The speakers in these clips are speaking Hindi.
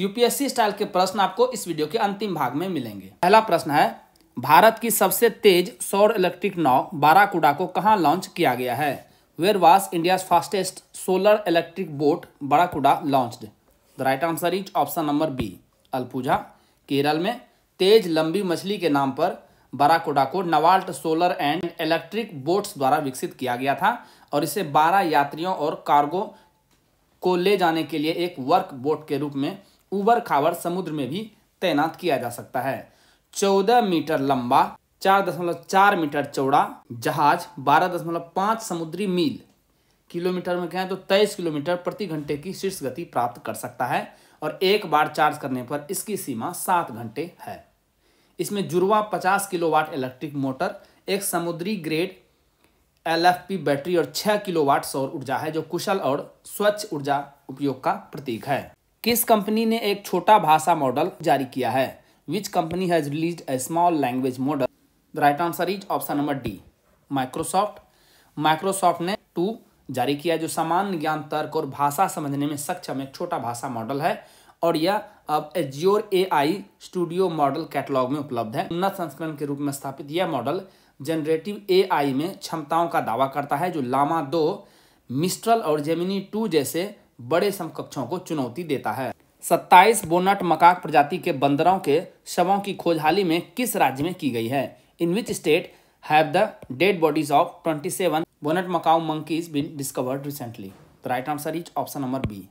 यूपीएससी स्टाइल के प्रश्न आपको इस वीडियो के अंतिम भाग में मिलेंगे पहला प्रश्न है भारत की सबसे तेज सौर इलेक्ट्रिक नाव बाराकुडा को कहाँ लॉन्च किया गया है where was India fastest solar electric boat Barracuda launch the right answer is option number B Alappuzha Kerala में तेज लंबी मछली के नाम पर बाराकुडा को Navalt solar and electric boats द्वारा विकसित किया गया था और इसे 12 यात्रियों और कार्गो को ले जाने के लिए एक वर्क बोट के रूप में उबर खावर समुद्र में भी तैनात किया जा सकता है चौदह मीटर लंबा चार दशमलव चार मीटर चौड़ा जहाज बारह दशमलव पाँच समुद्री मील किलोमीटर में कहें तो तेईस किलोमीटर प्रति घंटे की शीर्ष गति प्राप्त कर सकता है और एक बार चार्ज करने पर इसकी सीमा सात घंटे है इसमें जुड़वा पचास किलोवाट इलेक्ट्रिक मोटर एक समुद्री ग्रेड एलएफपी बैटरी और 6 किलोवाट सौर ऊर्जा है जो कुशल और स्वच्छ ऊर्जा उपयोग का प्रतीक है किस कंपनी ने एक छोटा भाषा मॉडल जारी किया है which company has release a small language model the right answer is option number D Microsoft Microsoft ने टू जारी किया जो सामान्य ज्ञान तर्क और भाषा समझने में सक्षम एक छोटा भाषा मॉडल है और यह अब Azure A I studio model catalogue में उपलब्ध है उन्नत संस्करण के रूप में स्थापित यह मॉडल जनरेटिव ए आई में क्षमताओं का दावा करता है जो लामा दो मिस्ट्रल और जेमिनी टू जैसे बड़े समकक्षों को चुनौती देता है सत्ताईस बोनट मकाक प्रजाति के बंदरों के शवों की खोजहाली में किस राज्य में की गई है in which state have the dead bodies of twenty seven bonnet macaque monkeys been discovered recently right answer is option number B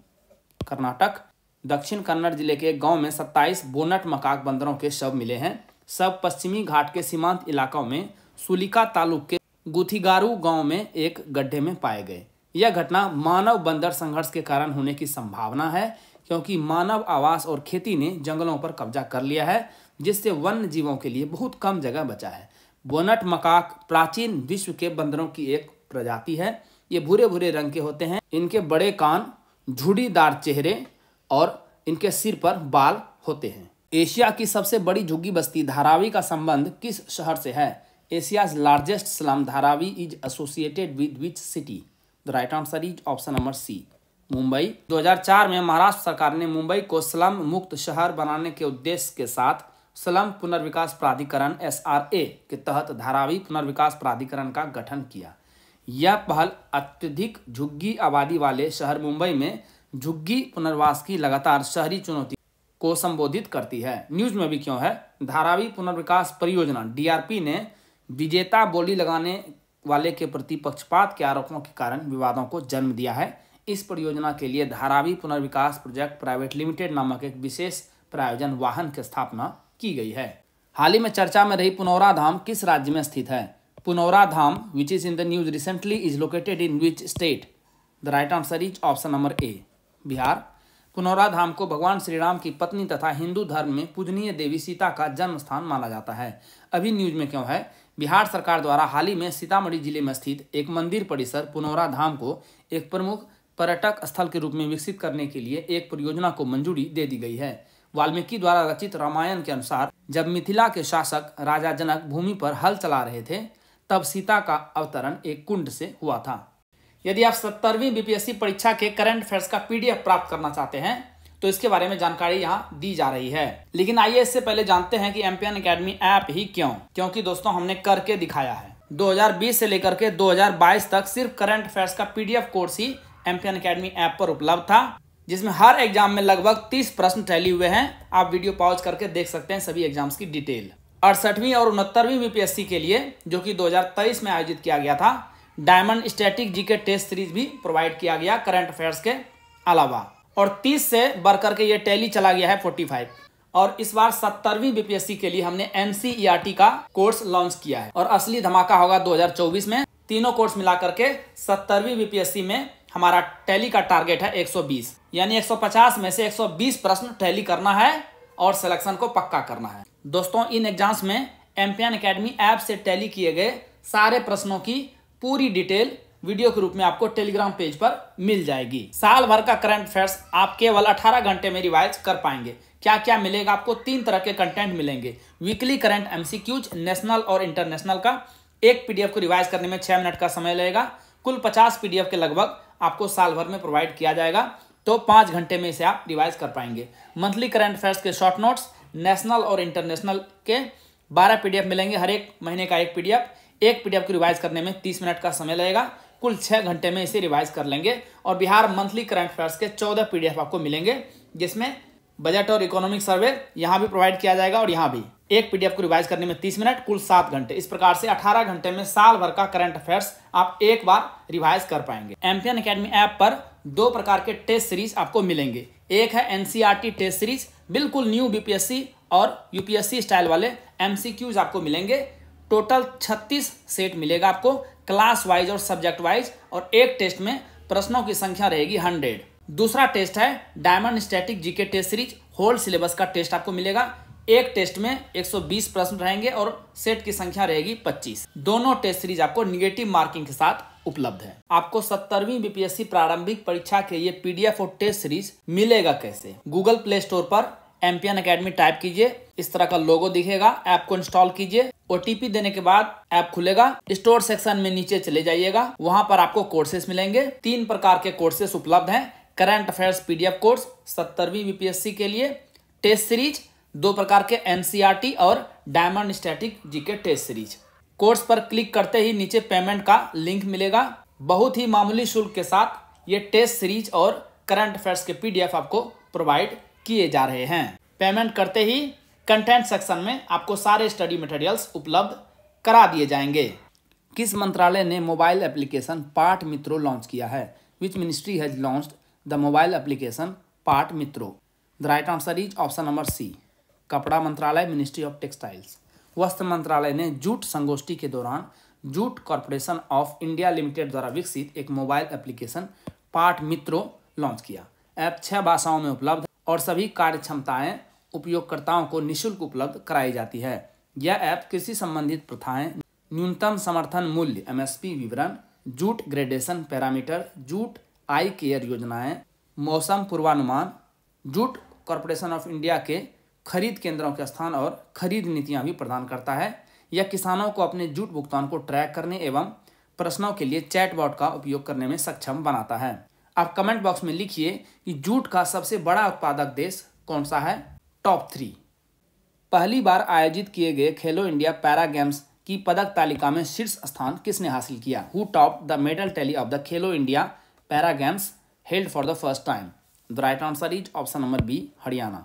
Karnataka Dakshina Kannada जिले के गांव में 27 बोनट मकाक बंदरों के शव मिले हैं शव पश्चिमी घाट के सीमांत इलाकों में सुलिका तालुक के गुथिगारू गांव में एक गड्ढे में पाए गए यह घटना मानव बंदर संघर्ष के कारण होने की संभावना है क्योंकि मानव आवास और खेती ने जंगलों पर कब्जा कर लिया है जिससे वन्य जीवों के लिए बहुत कम जगह बचा है बोनट मकाक प्राचीन विश्व के बंदरों की एक प्रजाति है ये भूरे भूरे रंग के होते हैं इनके बड़े कान झुड़ीदार चेहरे और इनके सिर पर बाल होते हैं एशिया की सबसे बड़ी झुग्गी बस्ती धारावी का संबंध किस शहर से है Asia's largest slum Dharavi is associated with which city right answer is option number C Mumbai 2004 में महाराष्ट्र सरकार ने मुंबई को स्लम मुक्त शहर बनाने के उद्देश्य के साथ स्लम पुनर्विकास प्राधिकरण एस के तहत धारावी पुनर्विकास प्राधिकरण का गठन किया यह पहल अत्यधिक झुग्गी आबादी वाले शहर मुंबई में झुग्गी पुनर्वास की लगातार शहरी चुनौती को संबोधित करती है न्यूज में भी क्यों है धारावी पुनर्विकास परियोजना डीआरपी ने विजेता बोली लगाने वाले के प्रति पक्षपात के आरोपों के कारण विवादों को जन्म दिया है इस परियोजना के लिए धारावी पुनर्विकास प्रोजेक्ट प्राइवेट लिमिटेड नामक एक विशेष प्रायोजन वाहन की स्थापना की गई है हाल ही में चर्चा में रही पुनौरा धाम किस राज्य में स्थित है Punaura Dham which is in the news recently is located in which state the right answer is option number A Bihar Punaura Dham को भगवान श्री राम की पत्नी तथा हिंदू धर्म में पूजनीय देवी सीता का जन्म स्थान माना जाता है अभी न्यूज में क्यों है बिहार सरकार द्वारा हाल ही में सीतामढ़ी जिले में स्थित एक मंदिर परिसर पुनौरा धाम को एक प्रमुख पर्यटक स्थल के रूप में विकसित करने के लिए एक परियोजना को मंजूरी दे दी गई है वाल्मीकि द्वारा रचित रामायण के अनुसार जब मिथिला के शासक राजा जनक भूमि पर हल चला रहे थे तब सीता का अवतरण एक कुंड से हुआ था यदि आप सत्तरवीं बीपीएससी परीक्षा के करंट अफेयर्स का पीडीएफ प्राप्त करना चाहते हैं तो इसके बारे में जानकारी यहाँ दी जा रही है लेकिन आइए इससे पहले जानते हैं कि एम्पियन अकेडमी ऐप ही क्यों क्योंकि दोस्तों हमने करके दिखाया है 2020 से लेकर के 2022 तक सिर्फ करंट अफेयर्स का पीडीएफ कोर्स ही एम्पियन अकेडमी ऐप पर उपलब्ध था जिसमें हर एग्जाम में लगभग 30 प्रश्न टैली हुए हैं आप वीडियो पॉज करके देख सकते हैं सभी एग्जाम्स की डिटेल अड़सठवीं और उनहत्तरवीं बीपीएससी के लिए जो कि 2023 में आयोजित किया गया था डायमंड स्टैटिक जी के टेस्ट सीरीज भी प्रोवाइड किया गया करंट अफेयर्स के अलावा और 30 से बढ़ करके ये टैली चला गया है 45 और इस बार सत्तरवीं बीपीएससी के लिए हमने एन का कोर्स लॉन्च किया है और असली धमाका होगा 2024 में तीनों कोर्स मिला करके सत्तरवीं बीपीएससी में हमारा टैली का टारगेट है 120 यानी 150 में से 120 प्रश्न टैली करना है और सिलेक्शन को पक्का करना है दोस्तों इन एग्जाम्स में एम्पियन अकेडमी ऐप से टैली किए गए सारे प्रश्नों की पूरी डिटेल वीडियो के रूप में आपको टेलीग्राम पेज पर मिल जाएगी साल भर का करंट अफेयर्स आप केवल 18 घंटे में रिवाइज कर पाएंगे क्या क्या मिलेगा आपको तीन तरह के कंटेंट मिलेंगे वीकली करंट एमसीक्यूज नेशनल और इंटरनेशनल का एक पीडीएफ को रिवाइज करने में छह मिनट का समय लगेगा कुल पचास पीडीएफ के लगभग आपको साल भर में प्रोवाइड किया जाएगा तो पांच घंटे में इसे आप रिवाइज कर पाएंगे मंथली करंट अफेयर्स के शॉर्ट नोट्स नेशनल और इंटरनेशनल के बारह पीडीएफ मिलेंगे हर एक महीने का एक पीडीएफ एक पीडीएफ को रिवाइज करने में तीस मिनट का समय लगेगा कुल छः घंटे में इसे रिवाइज कर लेंगे और बिहार मंथली करंट अफेयर्स के चौदह पी आपको मिलेंगे जिसमें बजट और इकोनॉमिक सर्वे यहाँ भी प्रोवाइड किया जाएगा और यहाँ भी एक पी को रिवाइज करने में तीस मिनट कुल सात घंटे इस प्रकार से अठारह घंटे में साल भर का करंट अफेयर्स आप एक बार रिवाइज कर पाएंगे एम्पियन अकेडमी ऐप पर दो प्रकार के टेस्ट सीरीज आपको मिलेंगे एक है एनसीईआरटी टेस्ट सीरीज बिल्कुल न्यू बीपीएससी और यूपीएससी स्टाइल वाले एमसीक्यूज आपको मिलेंगे टोटल 36 सेट मिलेगा आपको क्लास वाइज और सब्जेक्ट वाइज और एक टेस्ट में प्रश्नों की संख्या रहेगी हंड्रेड दूसरा टेस्ट है diamond static GK test series whole syllabus का टेस्ट आपको मिलेगा एक टेस्ट में 120 प्रश्न रहेंगे और सेट की संख्या रहेगी 25। दोनों टेस्ट सीरीज आपको निगेटिव मार्किंग के साथ उपलब्ध है आपको सत्तरवीं बीपीएससी प्रारंभिक परीक्षा के लिए पीडीएफ और टेस्ट सीरीज मिलेगा कैसे गूगल प्ले स्टोर पर एम्पियन अकेडमी टाइप कीजिए इस तरह का लोगो दिखेगा ऐप को इंस्टॉल कीजिए ओटीपी देने के बाद ऐप खुलेगा स्टोर सेक्शन में नीचे चले जाइएगा वहां पर आपको कोर्सेस मिलेंगे तीन प्रकार के कोर्सेस उपलब्ध हैं करंट अफेयर्स पीडीएफ कोर्स सत्तरवीं बीपीएससी के लिए टेस्ट सीरीज दो प्रकार के एनसीईआरटी e और diamond static GK test series course पर क्लिक करते ही नीचे पेमेंट का लिंक मिलेगा बहुत ही मामूली शुल्क के साथ ये टेस्ट सीरीज और करंट अफेयर्स के पीडीएफ आपको प्रोवाइड किए जा रहे हैं पेमेंट करते ही कंटेंट सेक्शन में आपको सारे स्टडी मटेरियल्स उपलब्ध करा दिए जाएंगे किस मंत्रालय ने मोबाइल एप्लीकेशन पाठ मित्रो लॉन्च किया है which ministry has launch the mobile application पाठ मित्रो the right answer is option number C कपड़ा मंत्रालय मिनिस्ट्री ऑफ टेक्सटाइल्स वस्त्र मंत्रालय ने जूट संगोष्ठी के दौरान jute corporation of India limited द्वारा विकसित एक मोबाइल एप्लीकेशन पाठ मित्रो लॉन्च किया ऐप छह भाषाओं में उपलब्ध और सभी कार्य क्षमताएँ उपयोगकर्ताओं को निःशुल्क उपलब्ध कराई जाती है यह ऐप कृषि संबंधित प्रथाएं न्यूनतम समर्थन मूल्य एमएसपी विवरण jute gradation parameter jute I care योजनाएं मौसम पूर्वानुमान जूट कॉरपोरेशन ऑफ इंडिया के खरीद केंद्रों के स्थान और खरीद नीतियां भी प्रदान करता है यह किसानों को अपने जूट भुगतान को ट्रैक करने एवं प्रश्नों के लिए चैटबॉट का उपयोग करने में सक्षम बनाता है आप कमेंट बॉक्स में लिखिए कि जूट का सबसे बड़ा उत्पादक देश कौन सा है टॉप थ्री पहली बार आयोजित किए गए खेलो इंडिया पैरा गेम्स की पदक तालिका में शीर्ष स्थान किसने हासिल किया who top the medal tally of the Khelo India para games held for the first time the right answer is option number B Haryana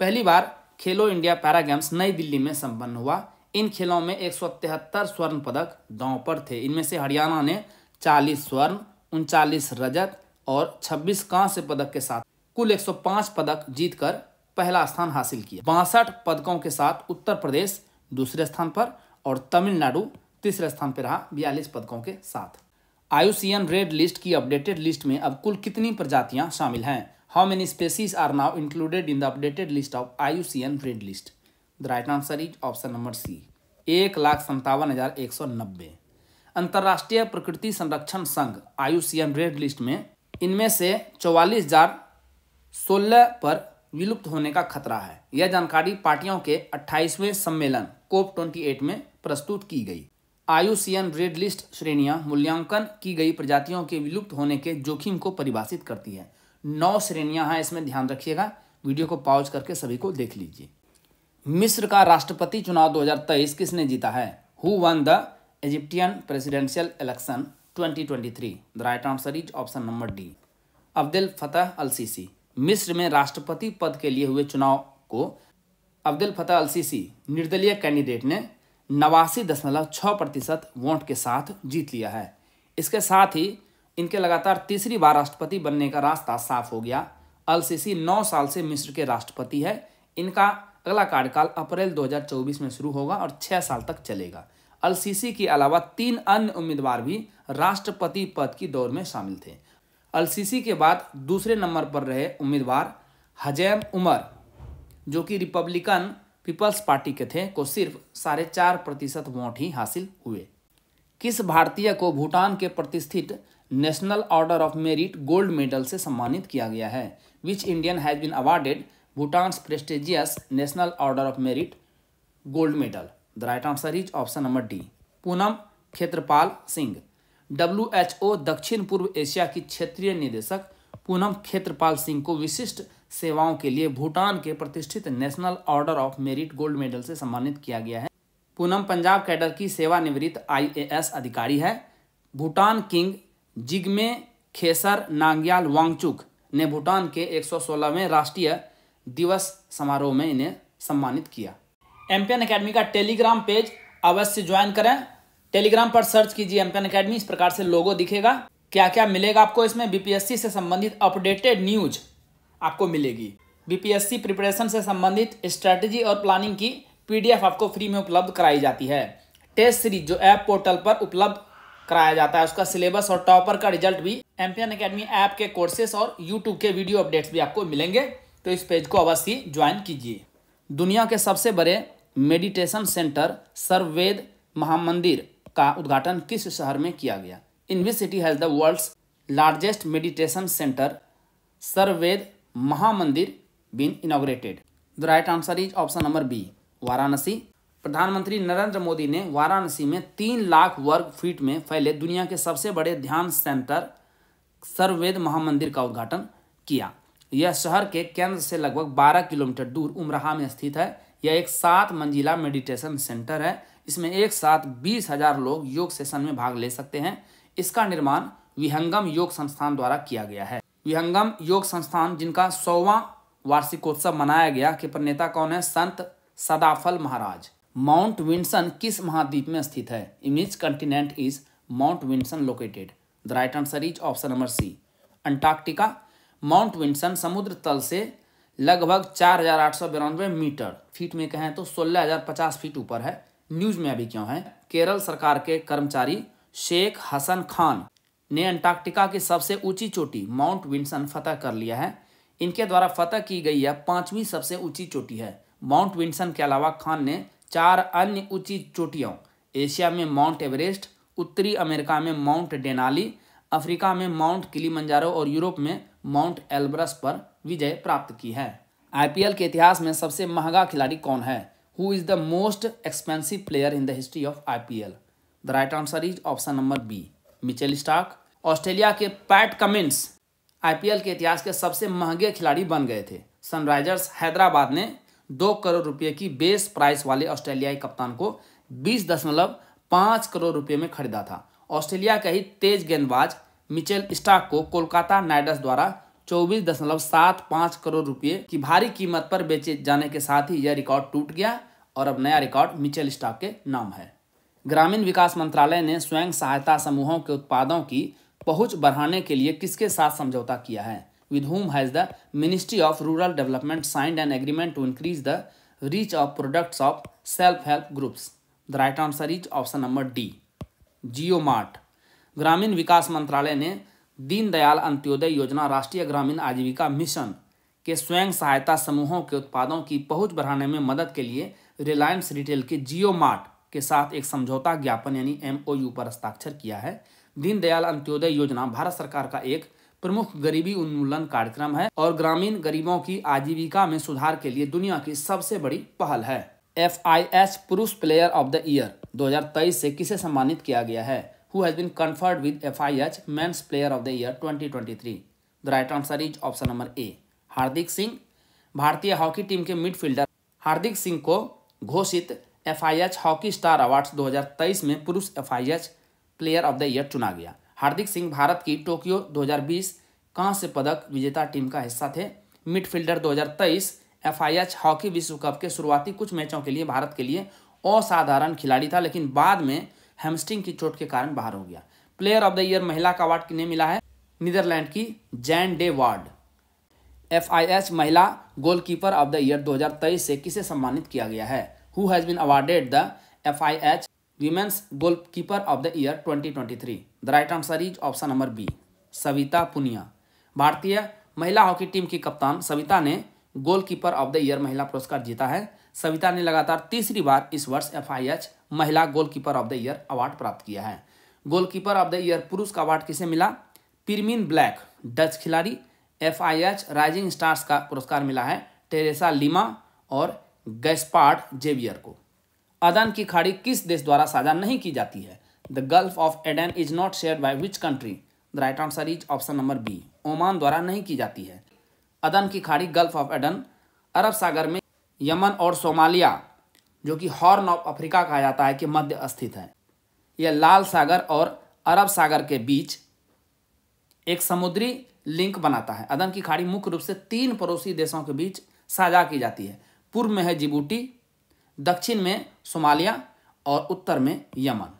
पहली बार खेलो इंडिया पैरा गेम्स नई दिल्ली में संपन्न हुआ इन खेलों में एक स्वर्ण पदक दांव पर थे इनमें से हरियाणा ने 40 स्वर्ण उनचालीस रजत और 26 कांस्य पदक के साथ कुल 105 पदक जीतकर पहला स्थान हासिल किया बासठ पदकों के साथ उत्तर प्रदेश दूसरे स्थान पर और तमिलनाडु तीसरे स्थान पर रहा बयालीस पदकों के साथ आयुसीएन रेड लिस्ट की अपडेटेड लिस्ट में अब कुल कितनी प्रजातियां शामिल हैं how many species are now included in the updated list of IUCN red list the right answer is option number C एक लाख संतावन हजार एक सौ नब्बे अंतर्राष्ट्रीय प्रकृति संरक्षण संघ आयुसीएन रेड लिस्ट में इनमें से चौवालीस हजार सोलह पर विलुप्त होने का खतरा है यह जानकारी पार्टियों के 28वें सम्मेलन कोप 28 में प्रस्तुत की गई आयुसीएन रेड लिस्ट श्रेणियां मूल्यांकन की गई प्रजातियों के विलुप्त होने के जोखिम को परिभाषित करती है नौ श्रेणियां हैं इसमें ध्यान रखिएगा वीडियो को पॉज करके सभी को देख लीजिए मिस्र का राष्ट्रपति चुनाव 2023 किसने जीता है who won the Egyptian presidential election 2023 the right answer is option number D Abdel Fattah al Sisi मिस्र में राष्ट्रपति पद के लिए हुए चुनाव को अब्दुल फतेह अल सीसी निर्दलीय कैंडिडेट ने नवासी दशमलव छः प्रतिशत वोट के साथ जीत लिया है इसके साथ ही इनके लगातार तीसरी बार राष्ट्रपति बनने का रास्ता साफ हो गया अल सीसी नौ साल से मिस्र के राष्ट्रपति है इनका अगला कार्यकाल अप्रैल 2024 में शुरू होगा और छः साल तक चलेगा अल सीसी के अलावा तीन अन्य उम्मीदवार भी राष्ट्रपति पद की दौड़ में शामिल थे अल सीसी के बाद दूसरे नंबर पर रहे उम्मीदवार हजैम उमर जो कि रिपब्लिकन पीपल्स पार्टी के थे को सिर्फ साढ़े चार प्रतिशत वोट ही हासिल हुए किस भारतीय को भूटान के प्रतिष्ठित national order of merit gold medal से सम्मानित किया गया है which Indian has been awarded Bhutan's prestigious national order of merit gold medal the right answer is option number D Poonam Khetrapal Singh W H O दक्षिण पूर्व एशिया की क्षेत्रीय निदेशक पूनम खेत्रपाल सिंह को विशिष्ट सेवाओं के लिए भूटान के प्रतिष्ठित national order of merit gold medal से सम्मानित किया गया है पूनम पंजाब कैडर की सेवानिवृत्त आई ए एस अधिकारी है भूटान किंग जिगमे खेसर नांग्याल वांगचुक ने भूटान के सोलहवें राष्ट्रीय दिवस समारोह में इन्हें सम्मानित किया एम्पियन अकेडमी का टेलीग्राम पेज अवश्य ज्वाइन करें टेलीग्राम पर सर्च कीजिए एम्पियन अकेडमी इस प्रकार से लोगो दिखेगा क्या क्या मिलेगा आपको इसमें बीपीएससी से संबंधित अपडेटेड न्यूज आपको मिलेगी बीपीएससी प्रिपरेशन से संबंधित स्ट्रेटेजी और प्लानिंग की पीडीएफ आपको फ्री में उपलब्ध कराई जाती है टेस्ट सीरीज जो ऐप पोर्टल पर उपलब्ध कराया जाता है उसका सिलेबस और टॉपर का रिजल्ट भी एम्पियन अकेडमी ऐप के कोर्सेस और यूट्यूब के वीडियो अपडेट्स भी आपको मिलेंगे तो इस पेज को अवश्य ज्वाइन कीजिए दुनिया के सबसे बड़े मेडिटेशन सेंटर सर्वेद महामंदिर का उद्घाटन किस शहर में किया गया which city has the world's largest meditation centre Swarved Mahamandir been inaugurated the right answer is option number B Varanasi प्रधानमंत्री नरेंद्र मोदी ने वाराणसी में तीन लाख वर्ग फीट में फैले दुनिया के सबसे बड़े ध्यान सेंटर सर्ववेद महामंदिर का उद्घाटन किया यह शहर के केंद्र से लगभग 12 किलोमीटर दूर उमराहा में स्थित है यह एक सात मंजिला मेडिटेशन सेंटर है इसमें एक साथ बीस हजार लोग योग सेशन में भाग ले सकते हैं इसका निर्माण विहंगम योग संस्थान द्वारा किया गया है विहंगम योग संस्थान जिनका सौवा वार्षिकोत्सव मनाया गया के प्रणेता कौन है संत सदाफल महाराज माउंट विंसन किस महाद्वीप में स्थित है in which continent is mount Vinson located the right answer is option number C Antarctica mount Vinson समुद्र तल से लगभग चार हजार आठ सौ बिरानवे मीटर फीट में कहें तो सोलह हजार पचास फीट ऊपर है न्यूज में अभी क्यों है केरल सरकार के कर्मचारी शेख हसन खान ने अंटार्कटिका की सबसे ऊंची चोटी माउंट विंसन फतह कर लिया है इनके द्वारा फतह की गई यह पांचवी सबसे ऊंची चोटी है माउंट विंसन के अलावा खान ने चार अन्य ऊंची चोटियों एशिया में माउंट एवरेस्ट उत्तरी अमेरिका में माउंट डेनाली अफ्रीका में माउंट किलीमंजारो और यूरोप में माउंट एल्ब्रस पर विजय प्राप्त की है आईपीएल के इतिहास में सबसे महंगा खिलाड़ी कौन है who is the most expensive player in the history of IPL the right answer is option number B Mitchell Starc Australia के पैट कमिंस आईपीएल के इतिहास के सबसे महंगे खिलाड़ी बन गए थे सनराइजर्स हैदराबाद ने दो करोड़ रुपये की बेस प्राइस वाले ऑस्ट्रेलियाई कप्तान को बीस दशमलव पाँच करोड़ रुपये में खरीदा था ऑस्ट्रेलिया का ही तेज गेंदबाज मिचेल स्टॉक को कोलकाता नाइडस द्वारा चौबीस दशमलव सात पाँच करोड़ रुपए की भारी कीमत पर बेचे जाने के साथ ही यह रिकॉर्ड टूट गया और अब नया रिकॉर्ड मिचेल स्टॉक के नाम है ग्रामीण विकास मंत्रालय ने स्वयं सहायता समूहों के उत्पादों की पहुंच बढ़ाने के लिए किसके साथ समझौता किया है with whom has the ministry of rural development signed an agreement to increase the reach of products of self help groups the right answer is option number D Jio Mart ग्रामीण विकास मंत्रालय ने दीनदयाल अंत्योदय योजना राष्ट्रीय ग्रामीण आजीविका मिशन के स्वयं सहायता समूहों के उत्पादों की पहुंच बढ़ाने में मदद के लिए रिलायंस रिटेल के जियो मार्ट के साथ एक समझौता ज्ञापन यानी एमओयू पर हस्ताक्षर किया है दीनदयाल अंत्योदय योजना भारत सरकार का एक प्रमुख गरीबी उन्मूलन कार्यक्रम है और ग्रामीण गरीबों की आजीविका में सुधार के लिए दुनिया की सबसे बड़ी पहल है एफ पुरुष प्लेयर ऑफ द ईयर 2023 से किसे सम्मानित किया गया है who has been conferred with FIH Men's Player of the Year 2023? The right answer is option number A. Hardik Singh भारतीय हॉकी टीम के मिडफील्डर हार्दिक सिंह को घोषित एफआईएच हॉकी स्टार अवार्ड्स 2023 में पुरुष FIH player of the year चुना गया हार्दिक सिंह भारत की टोक्यो 2020 कांस्य पदक विजेता टीम का हिस्सा थे मिडफील्डर 2023 एफआईएच हॉकी विश्व कप के शुरुआती कुछ मैचों के लिए भारत के लिए असाधारण खिलाड़ी था लेकिन बाद में हेमस्टिंग की चोट के कारण बाहर हो गया प्लेयर ऑफ द ईयर महिला का अवार्ड किन्हें मिला है नीदरलैंड की जैन डे वार्ड एफ महिला गोलकीपर ऑफ द ईयर 2023 से किसे सम्मानित किया गया है who has been awarded the F I H women's goalkeeper of the year 2023 the right answer is option number B Savita Punia भारतीय महिला हॉकी टीम की कप्तान सविता ने गोलकीपर ऑफ द ईयर महिला पुरस्कार जीता है सविता ने लगातार तीसरी बार इस वर्ष एफ आई एच महिला goalkeeper of the year award प्राप्त किया है गोलकीपर ऑफ द ईयर पुरुष का अवार्ड किसे मिला पिरमिन ब्लैक डच खिलाड़ी F I H rising stars का पुरस्कार मिला है टेरेसा लिमा और गैसपार्ड जेवियर को अदन की खाड़ी किस देश द्वारा साझा नहीं की जाती है the gulf of Aden is not share by which country the right answer is option number B Oman द्वारा नहीं की जाती है अदन की खाड़ी गल्फ ऑफ एडन अरब सागर में यमन और सोमालिया जो कि हॉर्न ऑफ अफ्रीका कहा जाता है कि मध्य स्थित है यह लाल सागर और अरब सागर के बीच एक समुद्री लिंक बनाता है अदन की खाड़ी मुख्य रूप से तीन पड़ोसी देशों के बीच साझा की जाती है पूर्व में है जिबूटी दक्षिण में सोमालिया और उत्तर में यमन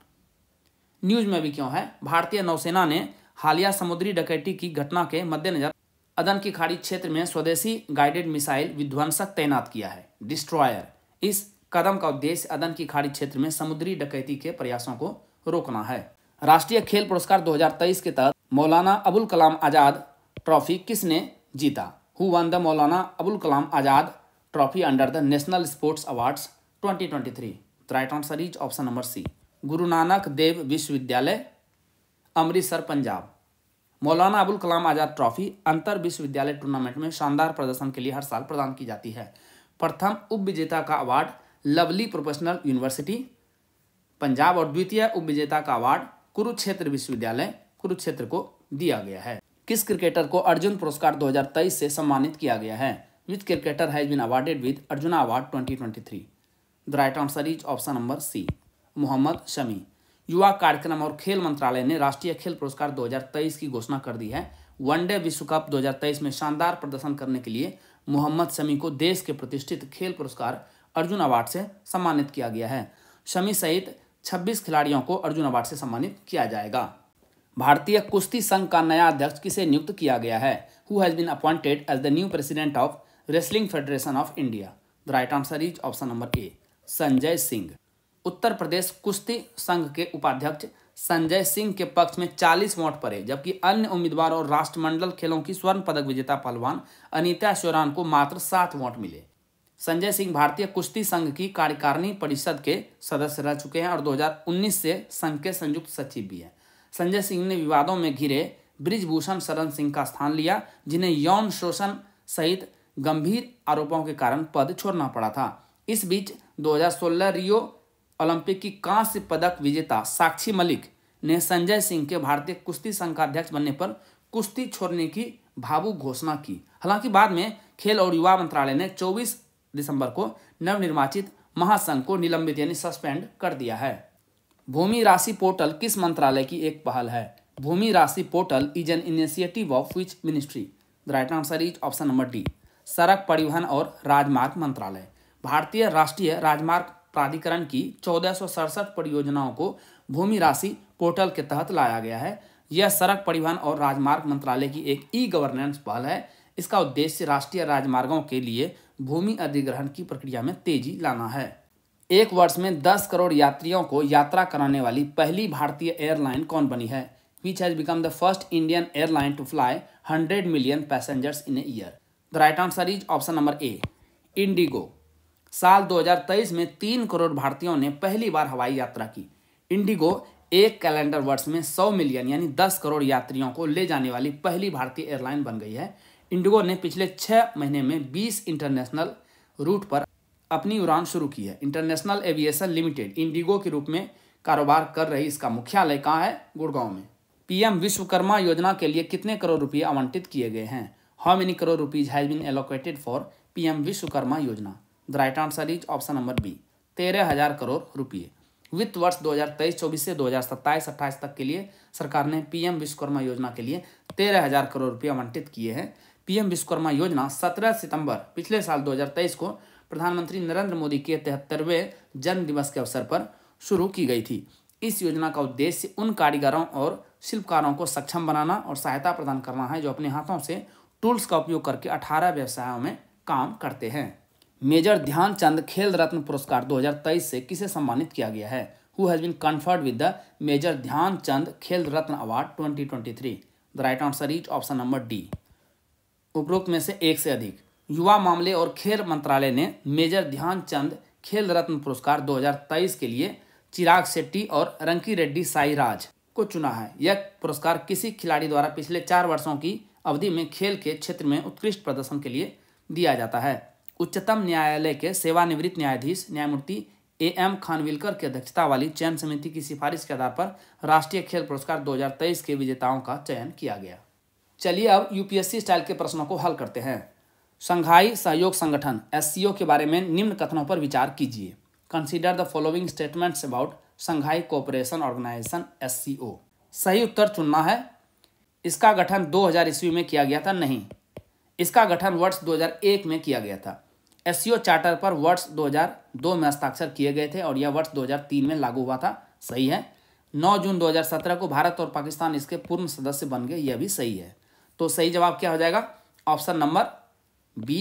न्यूज में भी क्यों है भारतीय नौसेना ने हालिया समुद्री डकैती की घटना के मद्देनजर अदन की खाड़ी क्षेत्र में स्वदेशी गाइडेड मिसाइल विध्वंसक तैनात किया है डिस्ट्रॉयर इस कदम का उद्देश्य अदन की खाड़ी क्षेत्र में समुद्री डकैती के प्रयासों को रोकना है राष्ट्रीय खेल पुरस्कार 2023 के तहत मौलाना अबुल कलाम आज़ाद ट्रॉफी किसने जीता who won the Maulana Abul Kalam Azad trophy under the national sports awards 2023 right answer is option number C Guru Nanak देव विश्वविद्यालय अमृतसर पंजाब मौलाना अबुल कलाम आज़ाद ट्रॉफी अंतर विश्वविद्यालय टूर्नामेंट में शानदार प्रदर्शन के लिए हर साल प्रदान की जाती है प्रथम उप विजेता का award lovely professional university Punjab और द्वितीय उपविजेता का अवार्ड कुरुक्षेत्र विश्वविद्यालय कुरुक्षेत्र को दिया गया है किस क्रिकेटर को अर्जुन पुरस्कार 2023 से सम्मानित किया गया है which cricketer has been awarded with Arjun award 2023 twenty the right answer is option number C Mohammed Shami युवा कार्यक्रम और खेल मंत्रालय ने राष्ट्रीय खेल पुरस्कार 2023 की घोषणा कर दी है वनडे विश्व कप 2023 में शानदार प्रदर्शन करने के लिए मोहम्मद शमी को देश के प्रतिष्ठित खेल पुरस्कार अर्जुन अवार्ड से सम्मानित किया गया है शमी सहित 26 खिलाड़ियों को अर्जुन अवार्ड से सम्मानित किया जाएगा भारतीय कुश्ती संघ का नया अध्यक्ष किसे नियुक्त किया गया है who has been appointed as the new president of wrestling federation of India the right answer is option number A Sanjay Singh Uttar Pradesh कुश्ती संघ के उपाध्यक्ष संजय सिंह के पक्ष में 40 वोट पड़े जबकि अन्य उम्मीदवार और राष्ट्रमंडल खेलों की स्वर्ण पदक विजेता पहलवान अनिता श्योरान को मात्र सात वोट मिले संजय सिंह भारतीय कुश्ती संघ की कार्यकारिणी परिषद के सदस्य रह चुके हैं और 2019 से संघ के संयुक्त सचिव भी हैं संजय सिंह ने विवादों में घिरे ब्रिजभूषण शरण सिंह का स्थान लिया जिन्हें यौन शोषण सहित गंभीर आरोपों के कारण पद छोड़ना पड़ा था इस बीच 2016 रियो ओलंपिक की कांस्य पदक विजेता साक्षी मलिक ने संजय सिंह के भारतीय कुश्ती संघ का अध्यक्ष बनने पर कुश्ती छोड़ने की भावुक घोषणा की हालांकि बाद में खेल और युवा मंत्रालय ने 24 दिसंबर को नवनिर्वाचित महासंघ को निलंबित यानी सस्पेंड कर दिया है भूमि राशि पोर्टल किस मंत्रालय की एक पहल है Bhoomi Rashi portal is an initiative of which ministry the right answer is option number D सड़क परिवहन और राजमार्ग मंत्रालय भारतीय राष्ट्रीय राजमार्ग प्राधिकरण की चौदह परियोजनाओं को भूमि राशि पोर्टल के तहत लाया गया है यह सड़क परिवहन और राजमार्ग मंत्रालय की एक ई गवर्नेंस पहल है इसका उद्देश्य राष्ट्रीय राजमार्गों के लिए भूमि अधिग्रहण की प्रक्रिया में तेजी लाना है एक वर्ष में 10 करोड़ यात्रियों को यात्रा कराने वाली पहली भारतीय एयरलाइन कौन बनी है which has become the first Indian airline to fly 100 million passengers in a year the right answer is option number A IndiGo साल 2023 में तीन करोड़ भारतीयों ने पहली बार हवाई यात्रा की इंडिगो एक कैलेंडर वर्ष में 100 मिलियन यानी 10 करोड़ यात्रियों को ले जाने वाली पहली भारतीय एयरलाइन बन गई है इंडिगो ने पिछले छः महीने में 20 इंटरनेशनल रूट पर अपनी उड़ान शुरू की है इंटरनेशनल एविएशन लिमिटेड इंडिगो के रूप में कारोबार कर रही इसका मुख्यालय कहाँ है गुड़गांव में पीएम विश्वकर्मा योजना के लिए कितने करोड़ रुपये आवंटित किए गए हैं how many crore rupees has been allocated for PM Vishwakarma योजना the right answer is option number B तेरह हजार करोड़ रुपये वित्त वर्ष 2023-24 से 2027-28 तक के लिए सरकार ने पीएम विश्वकर्मा योजना के लिए तेरह हजार करोड़ रुपये आवंटित किए हैं पीएम विश्वकर्मा योजना 17 सितंबर पिछले साल 2023 को प्रधानमंत्री नरेंद्र मोदी के तिहत्तरवें जन्म दिवस के अवसर पर शुरू की गई थी इस योजना का उद्देश्य उन कारीगरों और शिल्पकारों को सक्षम बनाना और सहायता प्रदान करना है जो अपने हाथों से टूल्स का उपयोग करके 18 व्यवसायों में काम करते हैं मेजर ध्यानचंद खेल रत्न पुरस्कार 2023 से किसे सम्मानित किया गया है who has been conferred with the major Dhyanchand Khel Ratna award 2023 the right answer is option number D उपरोक्त में से एक से अधिक युवा मामले और खेल मंत्रालय ने मेजर ध्यानचंद खेल रत्न पुरस्कार 2023 के लिए चिराग शेट्टी और रंकी रेड्डी साईराज को चुना है यह पुरस्कार किसी खिलाड़ी द्वारा पिछले चार वर्षों की अवधि में खेल के क्षेत्र में उत्कृष्ट प्रदर्शन के लिए दिया जाता है उच्चतम न्यायालय के सेवानिवृत्त न्यायाधीश न्यायमूर्ति ए एम खानविलकर की अध्यक्षता वाली चयन समिति की सिफारिश के आधार पर राष्ट्रीय खेल पुरस्कार 2023 के विजेताओं का चयन किया गया चलिए अब यूपीएससी स्टाइल के प्रश्नों को हल करते हैं संघाई सहयोग संगठन एस के बारे में निम्न कथनों पर विचार कीजिए consider the following statements about Shanghai cooperation organization S सही उत्तर चुनना है इसका गठन 2000 ईस्वी में किया गया था नहीं इसका गठन वर्ष 2001 में किया गया था एस चार्टर पर वर्ष 2002 में हस्ताक्षर किए गए थे और यह वर्ष 2003 में लागू हुआ था सही है 9 जून 2017 को भारत और पाकिस्तान इसके पूर्ण सदस्य बन गए यह भी सही है तो सही जवाब क्या हो जाएगा ऑप्शन नंबर बी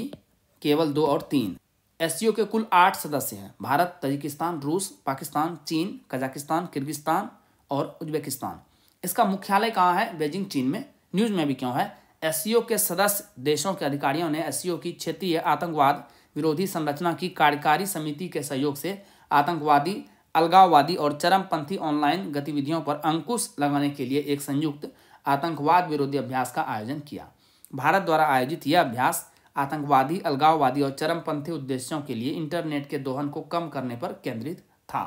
केवल दो और तीन एस के कुल आठ सदस्य हैं भारत तजिकिस्तान रूस पाकिस्तान चीन कजाकिस्तान किर्गिस्तान और उज्बेकिस्तान इसका मुख्यालय कहाँ है बेजिंग चीन में न्यूज में भी क्यों है एस के सदस्य देशों के अधिकारियों ने एस की क्षेत्रीय आतंकवाद विरोधी संरचना की कार्यकारी समिति के सहयोग से आतंकवादी अलगाववादी और चरमपंथी ऑनलाइन गतिविधियों पर अंकुश लगाने के लिए एक संयुक्त आतंकवाद विरोधी अभ्यास का आयोजन किया भारत द्वारा आयोजित यह अभ्यास आतंकवादी अलगाववादी और चरमपंथी उद्देश्यों के लिए इंटरनेट के दोहन को कम करने पर केंद्रित था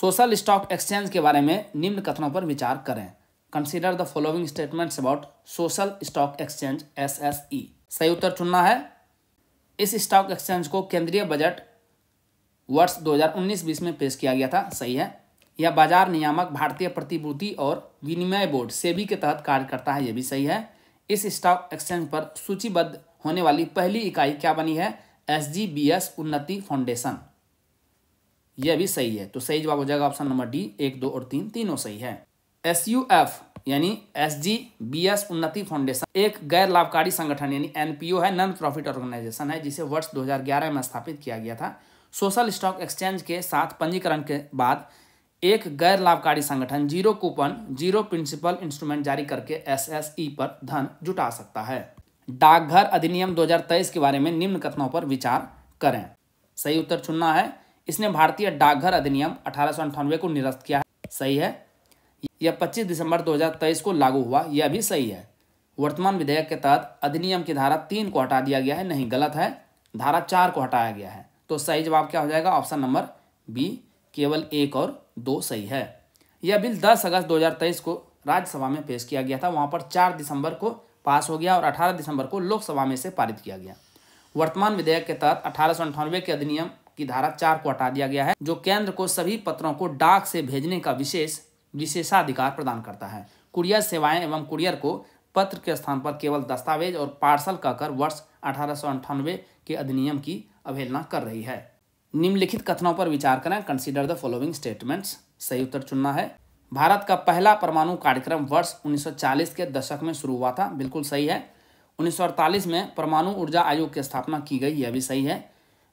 सोशल स्टॉक एक्सचेंज के बारे में निम्न कथनों पर विचार करें consider the following statements about social stock exchange S S E सही उत्तर चुनना है इस स्टॉक एक्सचेंज को केंद्रीय बजट वर्ष 2019-20 में पेश किया गया था सही है या बाजार नियामक भारतीय प्रतिभूति और विनिमय बोर्ड सेबी के तहत कार्य करता है यह भी सही है इस स्टॉक एक्सचेंज पर सूचीबद्ध होने वाली पहली इकाई क्या बनी है S G B S Unnati foundation यह भी सही है तो सही जवाब हो जाएगा ऑप्शन नंबर डी एक दो और तीन तीनों सही है एस यू एफ यानी S G B S Unnati foundation एक गैर लाभकारी संगठन यानी एनपीओ है नॉन प्रॉफिट ऑर्गेनाइजेशन है जिसे वर्ष 2011 में स्थापित किया गया था सोशल स्टॉक एक्सचेंज के साथ पंजीकरण के बाद एक गैर लाभकारी संगठन zero coupon zero principal instrument जारी करके एसएसई e पर धन जुटा सकता है डाकघर अधिनियम 2023 के बारे में निम्न कथनों पर विचार करें सही उत्तर चुनना है इसने भारतीय डाकघर अधिनियम अठारह को निरस्त किया है सही है यह 25 दिसंबर 2023 को लागू हुआ यह भी सही है वर्तमान विधेयक के तहत अधिनियम की धारा तीन को हटा दिया गया है नहीं गलत है धारा चार को हटाया गया है तो सही जवाब क्या हो जाएगा ऑप्शन नंबर बी केवल एक और दो सही है यह बिल 10 अगस्त 2023 को राज्यसभा में पेश किया गया था वहाँ पर 4 दिसंबर को पास हो गया और 18 दिसंबर को लोकसभा में से पारित किया गया वर्तमान विधेयक के तहत अठारह के अधिनियम की धारा चार को हटा दिया गया है जो केंद्र को सभी पत्रों को डाक से भेजने का विशेष विशेषाधिकार प्रदान करता है कुरियर सेवाएं एवं कुरियर को पत्र के स्थान पर केवल दस्तावेज और पार्सल कहकर वर्ष अठारह के अधिनियम की अवहेलना कर रही है निम्नलिखित कथनों पर विचार करें कंसीडर द फॉलोइंग स्टेटमेंट्स सही उत्तर चुनना है भारत का पहला परमाणु कार्यक्रम वर्ष 1940 के दशक में शुरू हुआ था बिल्कुल सही है 1948 में परमाणु ऊर्जा आयोग की स्थापना की गई यह भी सही है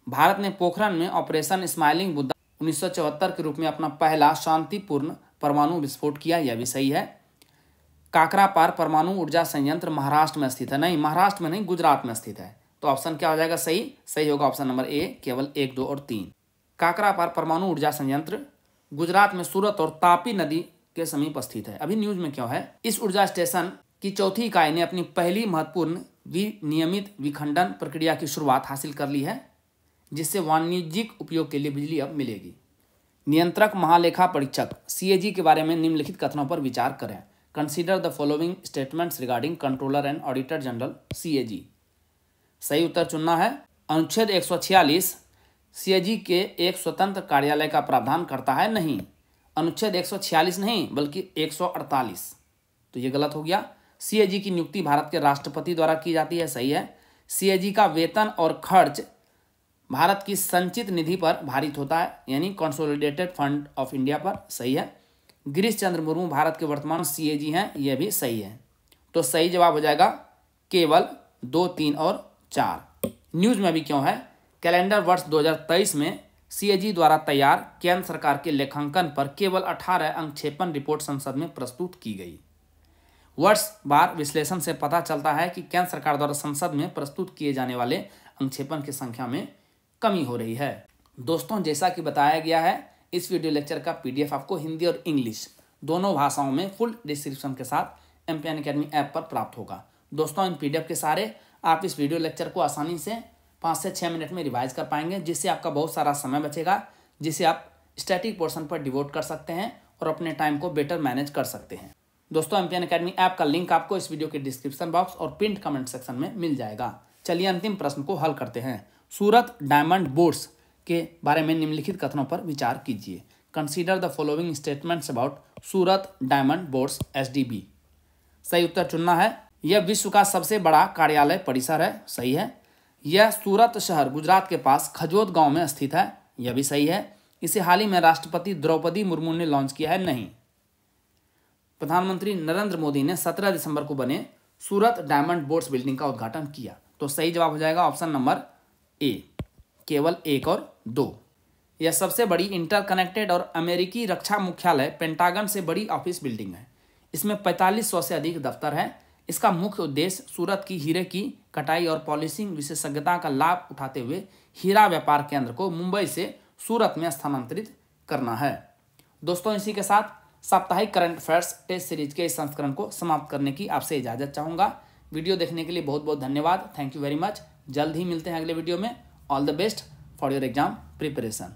भारत ने पोखरण में ऑपरेशन स्माइलिंग बुद्धा उन्नीस के रूप में अपना पहला शांतिपूर्ण परमाणु विस्फोट किया यह भी सही है काकरापार परमाणु ऊर्जा संयंत्र महाराष्ट्र में स्थित है नहीं महाराष्ट्र में नहीं गुजरात में स्थित है तो ऑप्शन क्या हो जाएगा सही सही होगा ऑप्शन नंबर ए केवल एक दो और तीन काकरा पर परमाणु ऊर्जा संयंत्र गुजरात में सूरत और तापी नदी के समीप स्थित है अभी न्यूज में क्या है इस ऊर्जा स्टेशन की चौथी इकाई ने अपनी पहली महत्वपूर्ण विनियमित विखंडन प्रक्रिया की शुरुआत हासिल कर ली है जिससे वाणिज्यिक उपयोग के लिए बिजली अब मिलेगी नियंत्रक महालेखा परीक्षक सी के बारे में निम्नलिखित कथनों पर विचार करें consider the following statements regarding controller and auditor general C सही उत्तर चुनना है अनुच्छेद एक सीएजी के एक स्वतंत्र कार्यालय का प्रावधान करता है नहीं अनुच्छेद 146 नहीं बल्कि 148 तो ये गलत हो गया सीएजी की नियुक्ति भारत के राष्ट्रपति द्वारा की जाती है सही है सीएजी का वेतन और खर्च भारत की संचित निधि पर भारित होता है यानी कॉन्सोलिडेटेड फंड ऑफ इंडिया पर सही है गिरीश चंद्र मुर्मू भारत के वर्तमान सीएजी हैं यह भी सही है तो सही जवाब हो जाएगा केवल दो तीन और चार न्यूज में भी क्यों है कैलेंडर वर्ष 2023 में सीएजी द्वारा तैयार केंद्र सरकार के लेखांकन पर केवल अठारह अंक छप्पन रिपोर्ट संसद में प्रस्तुत की गई वर्ष बार विश्लेषण से पता चलता है कि केंद्र सरकार द्वारा संसद में प्रस्तुत किए जाने वाले अंक्षेपण की संख्या में कमी हो रही है दोस्तों जैसा कि बताया गया है इस वीडियो लेक्चर का पीडीएफ आपको हिंदी और इंग्लिश दोनों भाषाओं में फुल डिस्क्रिप्शन के साथ एम पी एन ऐप पर प्राप्त होगा दोस्तों इन पीडीएफ के सारे आप इस वीडियो लेक्चर को आसानी से पाँच से छः मिनट में रिवाइज कर पाएंगे जिससे आपका बहुत सारा समय बचेगा जिसे आप स्टैटिक पोर्सन पर डिवोट कर सकते हैं और अपने टाइम को बेटर मैनेज कर सकते हैं दोस्तों एम्पियन अकेडमी ऐप का लिंक आपको इस वीडियो के डिस्क्रिप्शन बॉक्स और प्रिंट कमेंट सेक्शन में मिल जाएगा चलिए अंतिम प्रश्न को हल करते हैं सूरत डायमंड बोर्ड्स के बारे में निम्नलिखित कथनों पर विचार कीजिए consider the following statements about Surat diamond bourse S सही उत्तर चुनना है यह विश्व का सबसे बड़ा कार्यालय परिसर है सही है यह सूरत शहर गुजरात के पास खजोद गांव में स्थित है यह भी सही है इसे हाल ही में राष्ट्रपति द्रौपदी मुर्मू ने लॉन्च किया है नहीं प्रधानमंत्री नरेंद्र मोदी ने 17 दिसंबर को बने सूरत डायमंड बोर्ड्स बिल्डिंग का उद्घाटन किया तो सही जवाब हो जाएगा ऑप्शन नंबर ए केवल एक और दो यह सबसे बड़ी इंटरकनेक्टेड और अमेरिकी रक्षा मुख्यालय पेंटागन से बड़ी ऑफिस बिल्डिंग है इसमें पैंतालीस सौ से अधिक दफ्तर हैं इसका मुख्य उद्देश्य सूरत की हीरे की कटाई और पॉलिशिंग विशेषज्ञता का लाभ उठाते हुए हीरा व्यापार केंद्र को मुंबई से सूरत में स्थानांतरित करना है दोस्तों इसी के साथ साप्ताहिक करंट अफेयर्स टेस्ट सीरीज के इस संस्करण को समाप्त करने की आपसे इजाजत चाहूंगा वीडियो देखने के लिए बहुत बहुत धन्यवाद थैंक यू वेरी मच जल्द ही मिलते हैं अगले वीडियो में all the best for your exam preparation